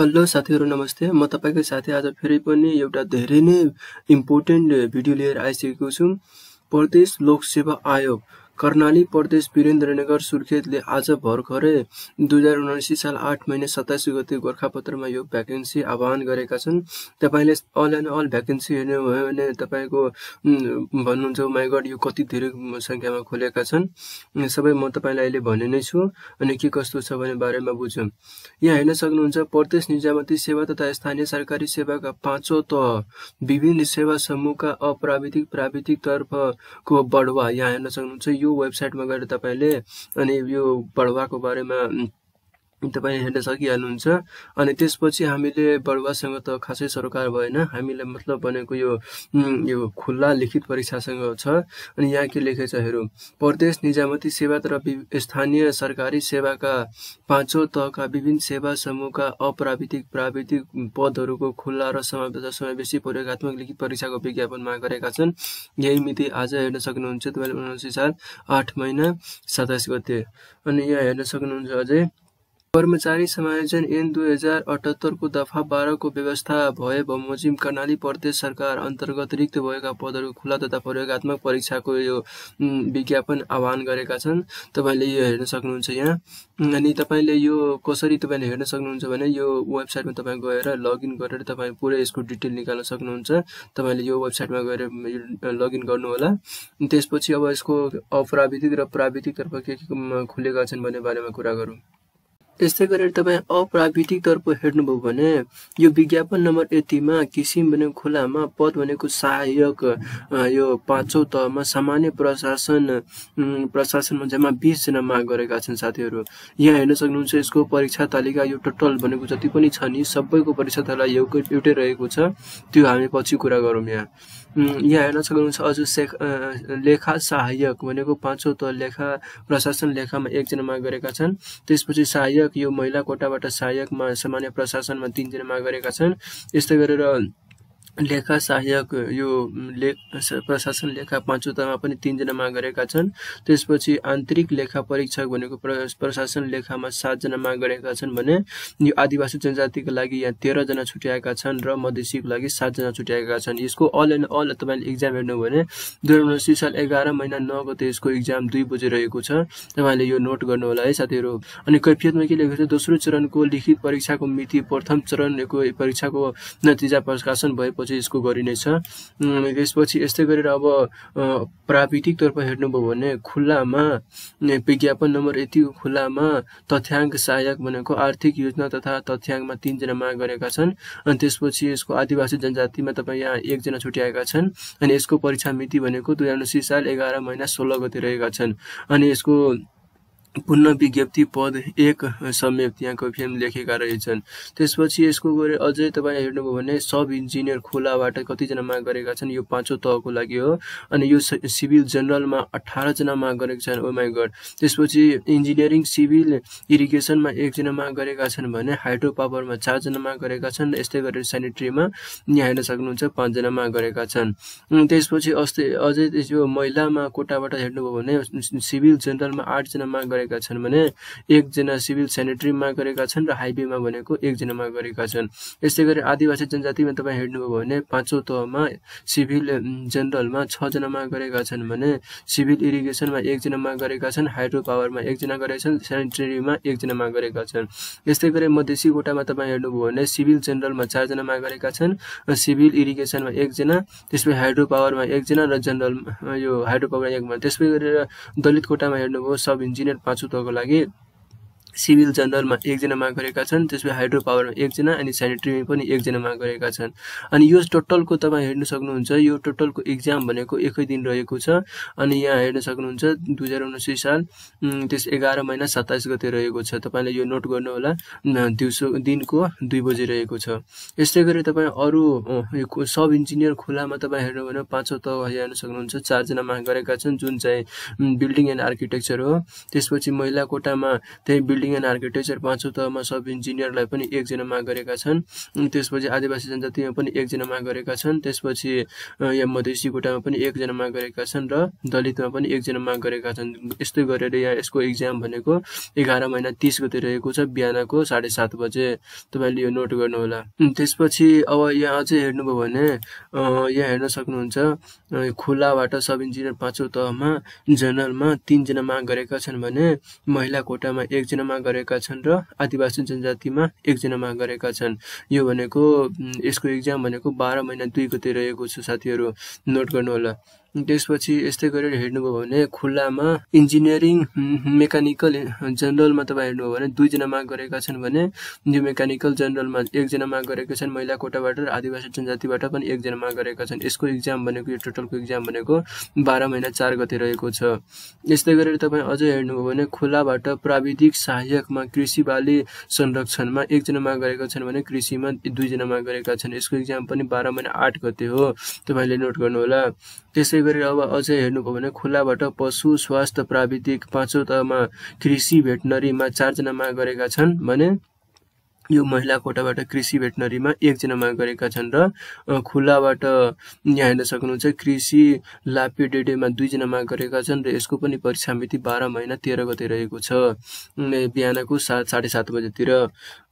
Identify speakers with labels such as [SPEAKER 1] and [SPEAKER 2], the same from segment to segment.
[SPEAKER 1] hello साथीहरू नमस्ते म तपाईँकै साथी आज फेरि पनि एउटा धेरै नै इम्पोर्टेन्ट भिडियो लिएर आइसकेको छु प्रदेश लोक सेवा आयोग कर्णाली प्रदेश वीरेन्द्रनगर सुर्खेतले आज भर्खरै दुई हजार उनासी साल आठ महिना सत्ताइस गते गोर्खापत्रमा यो भ्याकेन्सी आह्वान गरेका छन् तपाईँले अल एन्ड अल भ्याकेन्सी हेर्नुभयो भने तपाईँको भन्नुहुन्छ माइगड oh यो कति धेरै सङ्ख्यामा खोलेका छन् सबै म तपाईँलाई अहिले भने नै छु अनि के कस्तो छ भने बारेमा बुझौँ यहाँ हेर्न सक्नुहुन्छ प्रदेश निजामती सेवा तथा स्थानीय सरकारी सेवाका पाँचौँ त विभिन्न सेवा समूहका अप्राविधिक प्राविधिक तर्फको बढुवा यहाँ हेर्न सक्नुहुन्छ यो वेबसाइटमा गएर तपाईँले अनि यो पढुवाको बारेमा तपाईँ हेर्न सकिहाल्नुहुन्छ अनि त्यसपछि हामीले बडुवासँग त खासै सरकार भएन हामीले मतलब भनेको यो यो खुल्ला लिखित परीक्षासँग छ अनि यहाँ के लेखेछ हेरौँ प्रदेश निजामती सेवा तथा स्थानीय सरकारी सेवाका पाँचौँ तहका विभिन्न सेवा समूहका अप्राविधिक प्राविधिक पदहरूको खुल्ला र समावेश समावेशी प्रयोगत्मक लिखित परीक्षाको विज्ञापन माग गरेका छन् यही मिति आज हेर्न सक्नुहुन्छ तपाईँले उनासी साल आठ महिना सताइस गते अनि यहाँ हेर्न सक्नुहुन्छ अझै कर्मचारी समायोजन ऐन दुई हजार अठहत्तरको दफा बाह्रको व्यवस्था भए बमोजिम कर्णाली प्रदेश सरकार अन्तर्गत रिक्त भएका पदहरू खुला तथा प्रयोगत्मक परीक्षाको यो विज्ञापन आह्वान गरेका छन् तपाईँले यो हेर्न सक्नुहुन्छ यहाँ अनि तपाईँले यो कसरी तपाईँले हेर्न सक्नुहुन्छ भने यो वेबसाइटमा तपाईँ गएर लगइन गरेर तपाईँ पुरै यसको डिटेल निकाल्न सक्नुहुन्छ तपाईँले यो वेबसाइटमा गएर लगइन गर्नुहोला त्यसपछि अब यसको अप्राविधिक र प्राविधिकतर्फ के के खुलेका छन् भन्ने बारेमा कुरा गरौँ त्यस्तै गरेर तपाईँ अप्राविधिक तर्फ हेर्नुभयो भने यो विज्ञापन नम्बर यतिमा किसिम भनेको खोलामा पद भनेको सहायक यो पाँचौँ तहमा सामान्य प्रशासन प्रशासनमा जम्मा बिसजना माग गरेका छन् साथीहरू यहाँ हेर्न सक्नुहुन्छ यसको परीक्षा तालिका यो टोटल भनेको जति पनि छ नि सबैको परीक्षा तालिका एउटै एउटै रहेको छ त्यो हामी पछि कुरा गरौँ यहाँ यहाँ हेर्न सक्नुहुन्छ अझ सेख लेखा सहायक भनेको पाँचौँ तह लेखा प्रशासन लेखामा एकजना माग गरेका छन् त्यसपछि सहायक सहायक यो महिला कोटाबाट सहायकमा सामान्य प्रशासनमा माग गरेका छन् यस्तै गरेर लेखा सहायक यो लेख प्रशासन लेखा पाँचौँतामा पनि तिनजनामा गरेका छन् त्यसपछि आन्तरिक लेखा परीक्षक भनेको प्रशासन लेखामा सातजनामा गरेका छन् भने यो आदिवासी जनजातिको लागि यहाँ तेह्रजना छुट्याएका छन् र मधेसीको लागि सातजना छुट्याएका छन् यसको अल एन्ड अल तपाईँले इक्जाम हेर्नु भने दुई हजार उनासी साल एघार महिना नौ गते यसको इक्जाम दुई बजे रहेको छ तपाईँले यो नोट गर्नुहोला है साथीहरू अनि कैफियतमा के लेखेको छ दोस्रो चरणको लिखित परीक्षाको मिति प्रथम चरणको परीक्षाको नतिजा प्रकाशन भए पछि यसको गरिनेछ त्यसपछि यस्तै गरेर अब प्राविधिक तर्फ हेर्नुभयो भने खुल्लामा विज्ञापन नम्बर यति खुल्लामा तथ्याङ्क सहायक भनेको आर्थिक योजना तथा तथ्याङ्कमा तिनजना माग गरेका छन् अनि त्यसपछि यसको आदिवासी जनजातिमा तपाईँ यहाँ एकजना छुट्याएका छन् अनि यसको परीक्षा मिति भनेको दुई हजार साल एघार महिना सोह्र गति रहेका छन् अनि यसको पुनः विज्ञप्ति पद एक समेत यहाँको फिल्म लेखेका रहेछन् त्यसपछि यसको गरेर अझै तपाईँ हेर्नुभयो भने सब इन्जिनियर खोलाबाट कतिजना माग गरेका छन् यो पाँचौँ तहको लागि हो अनि यो सिभिल जेनरलमा अठारजना माग गरेका छन् ओ oh त्यसपछि इन्जिनियरिङ सिभिल इरिगेसनमा एकजना माग गरेका छन् भने हाइड्रो पावरमा चारजना माग गरेका छन् यस्तै गरेर सेनिट्रीमा यहाँ हेर्न सक्नुहुन्छ पाँचजना माग गरेका छन् त्यसपछि अस्ति अझै यो महिलामा कोटाबाट हेर्नुभयो भने सिभिल जेनरलमा आठजना माग गरेका छन् भने एकजना सिभिल सेनेटरीमा गरेका छन् र हाइवेमा भनेको एकजनामा गरेका छन् यस्तै गरी आदिवासी जनजातिमा तपाईँ हेर्नुभयो भने पाँचौँ तहमा सिभिल जनरलमा छजनामा गरेका छन् भने सिभिल इरिगेसनमा एकजनामा गरेका छन् हाइड्रो पावरमा एकजना गरेका छन् सेनेटरीमा एकजनामा गरेका छन् यस्तै गरी मधेसी कोटामा तपाईँ हेर्नुभयो भने सिभिल जनरलमा चारजनामा गरेका छन् सिभिल इरिगेसनमा एकजना त्यसपछि हाइड्रो पावरमा एकजना र जनरल यो हाइड्रो पावर एकमा त्यसपछि गरेर दलित कोटामा हेर्नुभयो सब इन्जिनियर Chuto con सिभिल जनरलमा एकजना माग गरेका छन् त्यसपछि हाइड्रो पावरमा एकजना अनि सेनिटरीमा पनि एकजना माग गरेका छन् अनि यो टोटलको तपाईँ हेर्न सक्नुहुन्छ यो टोटलको इक्जाम भनेको एकै दिन रहेको छ अनि यहाँ हेर्न सक्नुहुन्छ दुई हजार उन्नासी साल त्यस एघार महिना सत्ताइस गते रहेको छ तपाईँले यो नोट गर्नुहोला दिउँसो दिनको दुई बजी रहेको छ यस्तै गरी तपाईँ अरू सब इन्जिनियर खुलामा तपाईँ हेर्नु भने पाँचौँ तह हेर्न सक्नुहुन्छ चारजना माग गरेका छन् जुन चाहिँ बिल्डिङ एन्ड आर्किटेक्चर हो त्यसपछि महिला कोटामा त्यही बिल्डिङ बिल्डिङ एन्ड आर्किटेक्चर पाँचौँ तहमा सब इन्जिनियरलाई पनि एकजना माग गरेका छन् त्यसपछि आदिवासी जनजातिमा पनि एकजना माग गरेका छन् त्यसपछि यहाँ मधेसी कोटामा पनि एकजना माग गरेका छन् र दलितमा पनि एकजना माग गरेका छन् यस्तै गरेर यहाँ यसको इक्जाम भनेको एघार महिना तिस गते रहेको छ बिहानको साढे सात बजे तपाईँले यो नोट गर्नुहोला त्यसपछि अब यहाँ अझै हेर्नुभयो भने यहाँ हेर्न सक्नुहुन्छ खुलाबाट सब इन्जिनियर पाँचौँ तहमा जनरलमा तिनजना माग गरेका छन् भने महिला कोटामा एकजना एकजनामा गरेका छन् र आदिवासी जनजातिमा एकजनामा गरेका छन् यो भनेको यसको इक्जाम भनेको बाह्र महिना दुई गते रहेको छ साथीहरू नोट गर्नुहोला त्यसपछि यस्तै गरेर हेर्नुभयो भने खुल्लामा इन्जिनियरिङ मेकानिकल जनरलमा तपाईँ हेर्नुभयो भने दुईजना माग गरेका छन् भने यो मेकानिकल जनरलमा एकजना माग गरेका छन् महिला कोटाबाट र आदिवासी जनजातिबाट पनि एकजना माग गरेका छन् यसको इक्जाम भनेको यो टोटलको इक्जाम भनेको बाह्र महिना चार गते रहेको छ यस्तै गरेर तपाईँ अझै हेर्नुभयो भने खुल्लाबाट प्राविधिक सहायकमा कृषि बाली संरक्षणमा एकजना माग गरेका छन् भने कृषिमा दुईजना माग गरेका छन् यसको इक्जाम पनि बाह्र महिना आठ गते हो तपाईँले नोट गर्नुहोला त्यसै त्यसै गरी अब अझै हेर्नुभयो भने खुलाबाट पशु स्वास्थ्य प्राविधिक पाँचौँ तहमा कृषि भेटनरीमा चारजनामा गरेका छन् भने यो महिला कोटाबाट कृषि भेटनरीमा एकजना माग गरेका छन् र खुलाबाट यहाँ हेर्न सक्नुहुन्छ कृषि लापेडेडेमा दुईजना माग गरेका छन् र यसको पनि परीक्षा मिति बाह्र महिना तेह्र गते रहेको छ बिहानको सात साढे सात बजेतिर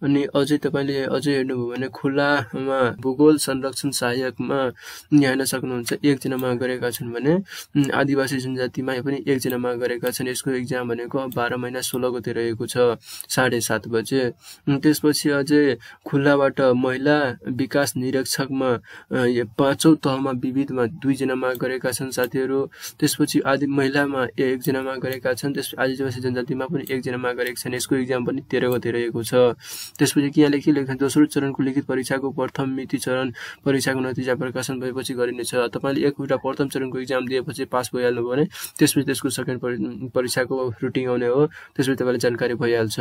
[SPEAKER 1] अनि अझै तपाईँले अझै हेर्नुभयो भने खुलामा भूगोल संरक्षण सहायकमा यहाँ हेर्न सक्नुहुन्छ एकजना माग गरेका छन् भने आदिवासी जनजातिमा पनि एकजना माग गरेका छन् यसको इक्जाम भनेको बाह्र महिना सोह्र गते रहेको छ साढे सात बजे त्यसपछि पछि अझै खुल्लाबाट महिला विकास निरीक्षकमा पाँचौँ तहमा विविधमा दुईजनामा गरेका छन् साथीहरू त्यसपछि आदि महिलामा एकजनामा गरेका छन् त्यस आदिवासी जनजातिमा पनि एकजनामा गरेका छन् यसको इक्जाम पनि तेह्र गते रहेको छ त्यसपछि कि यहाँले के दोस्रो चरणको लिखित परीक्षाको प्रथम मिति चरण परीक्षाको नतिजा प्रकाशन भएपछि गरिनेछ तपाईँले एकवटा प्रथम चरणको इक्जाम दिएपछि पास भइहाल्नु भने त्यसपछि त्यसको सेकेन्ड परीक्षाको रुटिन आउने हो त्यसपछि तपाईँलाई जानकारी भइहाल्छ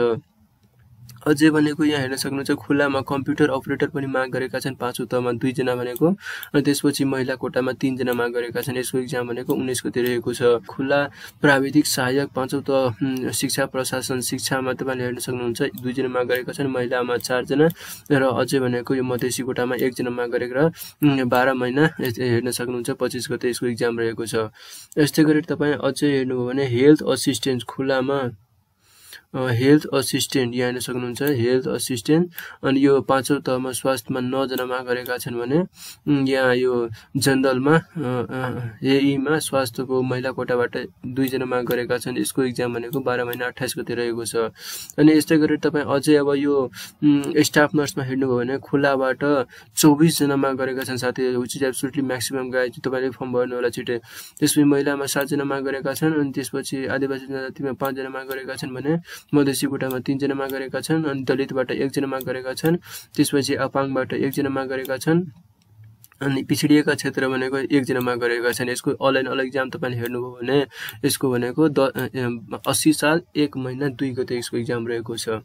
[SPEAKER 1] अझै भनेको यहाँ हेर्न सक्नुहुन्छ खुलामा कम्प्युटर अपरेटर पनि माग गरेका छन् पाँचौँ तहमा दुईजना भनेको अनि त्यसपछि महिला कोटामा तिनजना माग गरेका छन् यसको इक्जाम भनेको गते रहेको छ खुला प्राविधिक सहायक पाँचौँ त शिक्षा प्रशासन शिक्षामा तपाईँले हेर्न सक्नुहुन्छ दुईजना माग गरेका छन् महिलामा चारजना र अझै भनेको यो मधेसी कोटामा एकजना माग गरेर बाह्र महिना हेर्न सक्नुहुन्छ पच्चिस गते यसको इक्जाम रहेको छ यस्तै गरी तपाईँ अझै हेर्नुभयो भने हेल्थ असिस्टेन्स खुलामा हेल्थ असिस्टेन्ट यहाँ हेर्न सक्नुहुन्छ हेल्थ असिस्टेन्ट अनि यो पाँचौँ तहमा स्वास्थ्यमा माग गरेका छन् भने यहाँ यो जनरलमा एईमा स्वास्थ्यको महिला कोटाबाट दुईजना माग गरेका छन् यसको इक्जाम भनेको बाह्र महिना अठाइस गति रहेको छ अनि यस्तै गरेर तपाईँ अझै अब यो स्टाफ नर्समा हेर्नुभयो भने खुलाबाट चौबिसजना माग गरेका छन् साथीहरू which is absolutely maximum guide तपाईँले फर्म भर्नु होला छिटै त्यसपछि महिलामा सातजना माग गरेका छन् अनि त्यसपछि आदिवासी जनजातिमा पाँचजना माग गरेका छन् भने मधेसी गोटामा तिनजना माग गरेका छन् अनि दलितबाट एकजना माग गरेका छन् त्यसपछि अपाङबाट एकजना माग गरेका छन् अनि पिछडिएका क्षेत्र भनेको एकजना माग गरेका छन् यसको अनलाइन अलग अल इक्जाम तपाईँले हेर्नुभयो भने यसको भनेको द अस्सी साल एक महिना दुई गते यसको इक्जाम रहेको छ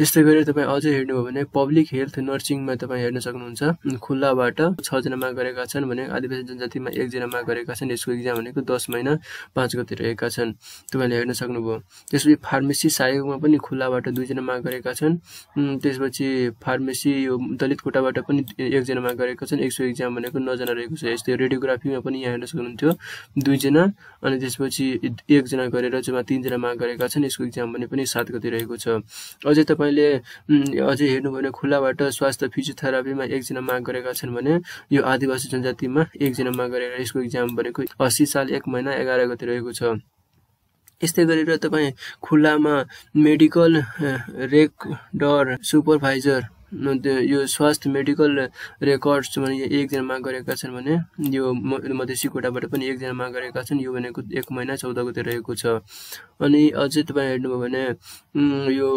[SPEAKER 1] यस्तै गरेर तपाईँ अझै हेर्नुभयो भने पब्लिक हेल्थ नर्सिङमा तपाईँ हेर्न सक्नुहुन्छ खुल्लाबाट छजनामा गरेका छन् भने आदिवासी जनजातिमा एकजनामा गरेका छन् यसको इक्जाम भनेको दस महिना पाँच गति रहेका छन् तपाईँले हेर्न सक्नुभयो त्यसपछि फार्मेसी सहायकमा पनि खुल्लाबाट दुईजनामा गरेका छन् त्यसपछि फार्मेसी यो दलित कोटाबाट पनि एकजनामा गरेका छन् यसको इक्जाम भनेको नजना रहेको छ यस्तै रेडियोग्राफीमा पनि यहाँ हेर्न सक्नुहुन्थ्यो दुईजना अनि त्यसपछि एकजना गरेर जम्मा तिनजनामा गरेका छन् यसको इक्जाम भने पनि सात गति रहेको छ अझै तपाईँ तपाईँले अझै हेर्नुभयो भने खुलाबाट स्वास्थ्य फिजियोथेरापीमा एकजना माग गरेका छन् भने यो आदिवासी जनजातिमा एकजना माग गरेर यसको इक्जाम भनेको असी साल एक महिना एघार गति रहेको छ यस्तै गरेर तपाईँ खुलामा मेडिकल रेक डर सुपरभाइजर यो स्वास्थ्य मेडिकल रेकर्ड्स भने एकजना माग गरेका छन् भने यो मध्ये सिकोटाबाट पनि एकजना माग गरेका छन् यो भनेको एक महिना चौध गते रहेको छ अनि अझै तपाईँ हेर्नुभयो भने यो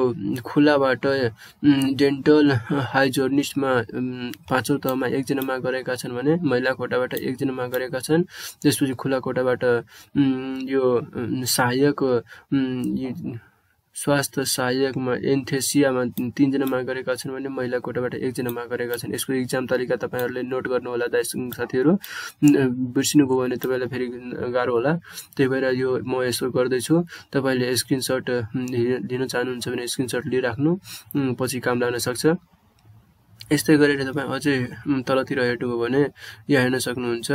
[SPEAKER 1] खुलाबाट डेन्टल हाइजोर्निस्टमा पाँचौँ तहमा एकजना माग गरेका छन् भने महिला कोटाबाट एकजना माग गरेका छन् त्यसपछि खुला कोटाबाट यो सहायक स्वास्थ्य सहायकमा एन्थेसियामा तिनजनामा गरेका छन् भने महिला कोटाबाट एकजनामा गरेका छन् यसको इक्जाम तालिका तपाईँहरूले नोट गर्नुहोला दाइ साथीहरू बिर्सिनुभयो भने तपाईँलाई फेरि गाह्रो होला त्यही भएर यो म यसो गर्दैछु तपाईँले स्क्रिनसट लिन चाहनुहुन्छ भने स्क्रिनसट लिइराख्नु पछि काम लाग्न सक्छ यस्तै गरेर तपाईँ अझै तलतिर हेर्नुभयो भने यहाँ हेर्न सक्नुहुन्छ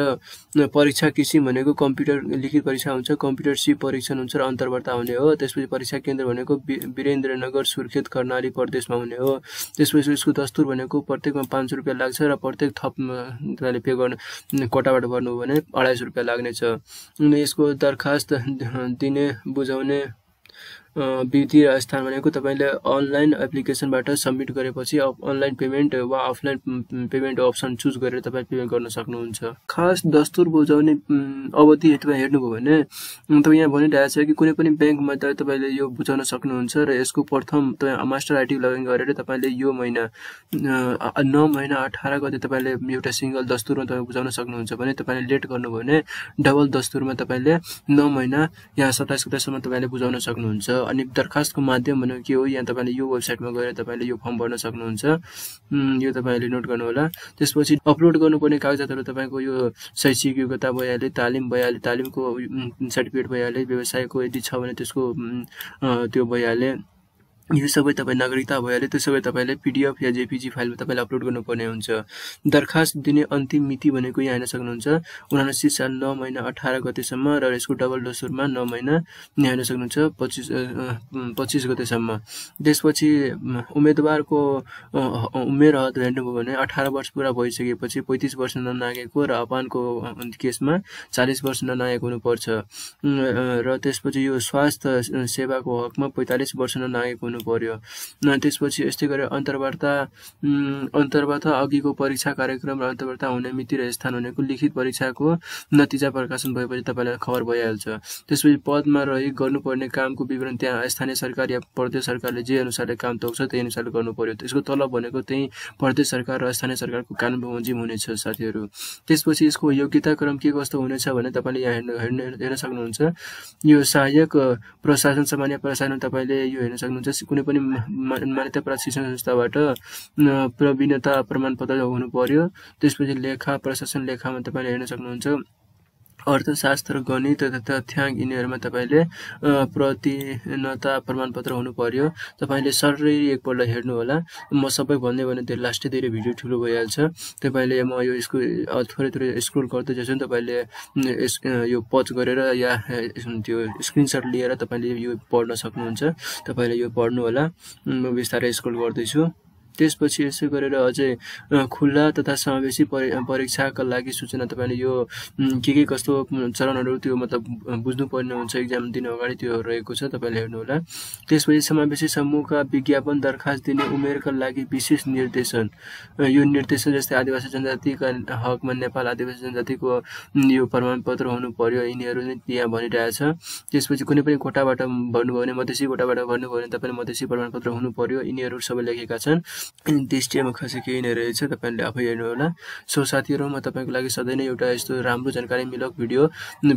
[SPEAKER 1] परीक्षा किसिम भनेको कम्प्युटर लिखित परीक्षा हुन्छ कम्प्युटर सिप परीक्षण हुन्छ र अन्तर्वार्ता हुने हो त्यसपछि परीक्षा केन्द्र भनेको वीरेन्द्रनगर सुर्खेत कर्णाली प्रदेशमा हुने हो त्यसपछि उसको दस्तुर भनेको प्रत्येकमा पाँच सौ रुपियाँ लाग्छ र प्रत्येक थप तपाईँले पे गर्नु कोटाबाट गर्नुभयो भने अढाई सौ रुपियाँ लाग्नेछ यसको दरखास्त दिने बुझाउने वित्तीय स्थान भनेको तपाईँले अनलाइन एप्लिकेसनबाट सब्मिट गरेपछि अनलाइन पेमेन्ट वा अफलाइन पेमेन्ट अप्सन चुज गरेर तपाईँ पेमेन्ट गर्न सक्नुहुन्छ खास दस्तुर बुझाउने अवधि तपाईँ हेर्नुभयो भने तपाईँ यहाँ भनिरहेको छ कि कुनै पनि ब्याङ्कमा त तपाईँले यो बुझाउन सक्नुहुन्छ र यसको प्रथम तपाईँ मास्टर आइडी लगइन गरेर तपाईँले यो महिना नौ महिना अठार गते तपाईँले एउटा सिङ्गल दस्तुरमा तपाईँ बुझाउन सक्नुहुन्छ भने तपाईँले लेट गर्नुभयो भने डबल दस्तुरमा तपाईँले नौ महिना यहाँ सत्ताइस गतेसम्म तपाईँले बुझाउन सक्नुहुन्छ अनि दरखास्तको माध्यम भनेको के हो यहाँ तपाईँले यो वेबसाइटमा गएर तपाईँले यो फर्म भर्न सक्नुहुन्छ यो तपाईँले नोट गर्नुहोला त्यसपछि अपलोड गर्नुपर्ने कागजातहरू तपाईँको यो शैक्षिक योग्यता भइहाल्यो तालिम भइहाल्यो तालिमको सर्टिफिकेट भइहाल्यो व्यवसायको यदि छ भने त्यसको त्यो भइहाल्यो यो सबै तपाईँ नागरिकता भइहाल्यो त्यो सबै तपाईँले पिडिएफ या जेपिजी फाइलमा तपाईँले अपलोड गर्नुपर्ने हुन्छ दरखास्त दिने अन्तिम मिति भनेको यहाँ हेर्न सक्नुहुन्छ उनासी साल नौ महिना अठार गतेसम्म र यसको डबल डोसुरमा नौ महिना यहाँ हेर्न सक्नुहुन्छ पच्चिस पच्चिस गतेसम्म त्यसपछि उम्मेदवारको उमेर हद हेर्नुभयो भने अठार वर्ष पुरा भइसकेपछि पैँतिस वर्ष ननागेको र अपानको केसमा चालिस वर्ष ननागेको हुनुपर्छ र त्यसपछि यो स्वास्थ्य सेवाको हकमा पैँतालिस वर्ष ननागेको हुनु गर्नु पर्यो त्यसपछि यस्तै गरेर अन्तर्वार्ता अन्तर्वार्ता अघिको परीक्षा कार्यक्रम र अन्तर्वार्ता हुने मिति र स्थान हुनेको लिखित परीक्षाको नतिजा प्रकाशन भएपछि तपाईँलाई खबर भइहाल्छ त्यसपछि पदमा रही गर्नुपर्ने कामको विवरण त्यहाँ स्थानीय सरकार या प्रदेश सरकारले जे अनुसारले काम तोक्छ त्यही अनुसारले गर्नु पर्यो त्यसको तलब भनेको त्यही प्रदेश सरकार र स्थानीय सरकारको कानुन बमोजिम हुनेछ साथीहरू त्यसपछि यसको योग्यता क्रम के कस्तो हुनेछ भने तपाईँले यहाँ हेर्नु हेर्नु हेर्न सक्नुहुन्छ यो सहायक प्रशासन सामान्य प्रशासन तपाईँले यो हेर्न सक्नुहुन्छ कुनै पनि मान्यता प्राप्त शिक्षण संस्थाबाट प्रवीणता प्रमाणपत्र हुनु पर्यो त्यसपछि लेखा प्रशासन लेखामा तपाईँले हेर्न सक्नुहुन्छ अर्थशास्त्र गणित तथा तथ्याङ्क यिनीहरूमा तपाईँले प्रतिनता प्रमाणपत्र हुनु पर्यो तपाईँले सरी एकपल्ट हेर्नुहोला म सबै भन्दै भने त्यो धेरै भिडियो ठुलो भइहाल्छ तपाईँले म यो स्कुल थोरै थोरै स्क्रोल गर्दै जान्छु तपाईँले यो पच गरेर या त्यो स्क्रिनसट लिएर तपाईँले यो पढ्न सक्नुहुन्छ तपाईँले यो पढ्नुहोला म बिस्तारै स्क्रोल गर्दैछु त्यसपछि यसो गरेर अझै खुल्ला तथा समावेशी परीक्षाका लागि सूचना तपाईँले यो के के कस्तो चरणहरू त्यो मतलब बुझ्नुपर्ने हुन्छ इक्जाम दिन अगाडि त्यो रहेको छ तपाईँले हेर्नुहोला त्यसपछि समावेशी समूहका विज्ञापन दरखास्त दिने उमेरका लागि विशेष निर्देशन यो निर्देशन जस्तै आदिवासी जनजातिका हकमा नेपाल आदिवासी जनजातिको यो प्रमाणपत्र हुनु पर्यो यिनीहरू नै यहाँ भनिरहेछ त्यसपछि कुनै पनि कोटाबाट भन्नुभयो भने मधेसी कोटाबाट भन्नुभयो भने तपाईँले मधेसी प्रमाणपत्र हुनु पर्यो यिनीहरू सबै लेखेका छन् अनि दृष्टिमा खसे केही नै रहेछ तपाईँले आफै हेर्नु होला सो साथीहरू म तपाईँको लागि सधैँ नै एउटा यस्तो राम्रो जानकारी मिलक भिडियो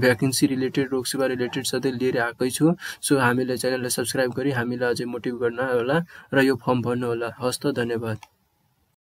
[SPEAKER 1] भ्याकेन्सी रिलेटेड रोगसेवा रिलेटेड सधैँ लिएर आएकै छु सो हामीले च्यानललाई सब्सक्राइब गरी हामीलाई अझै मोटिभ गर्न होला र यो फर्म भर्नु होला हस् त धन्यवाद